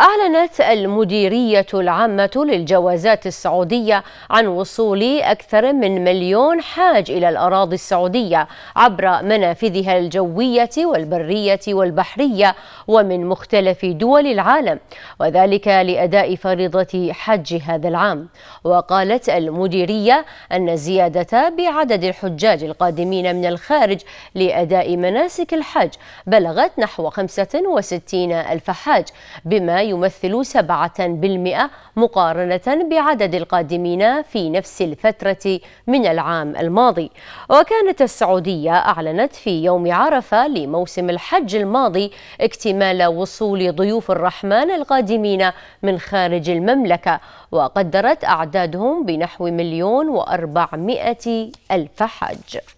أعلنت المديرية العامة للجوازات السعودية عن وصول أكثر من مليون حاج إلى الأراضي السعودية عبر منافذها الجوية والبرية والبحرية ومن مختلف دول العالم وذلك لأداء فريضة حج هذا العام وقالت المديرية أن الزيادة بعدد الحجاج القادمين من الخارج لأداء مناسك الحج بلغت نحو 65 ألف حاج بما يمثل 7% مقارنة بعدد القادمين في نفس الفترة من العام الماضي وكانت السعودية أعلنت في يوم عرفة لموسم الحج الماضي اكتمال وصول ضيوف الرحمن القادمين من خارج المملكة وقدرت أعدادهم بنحو مليون وأربعمائة ألف حاج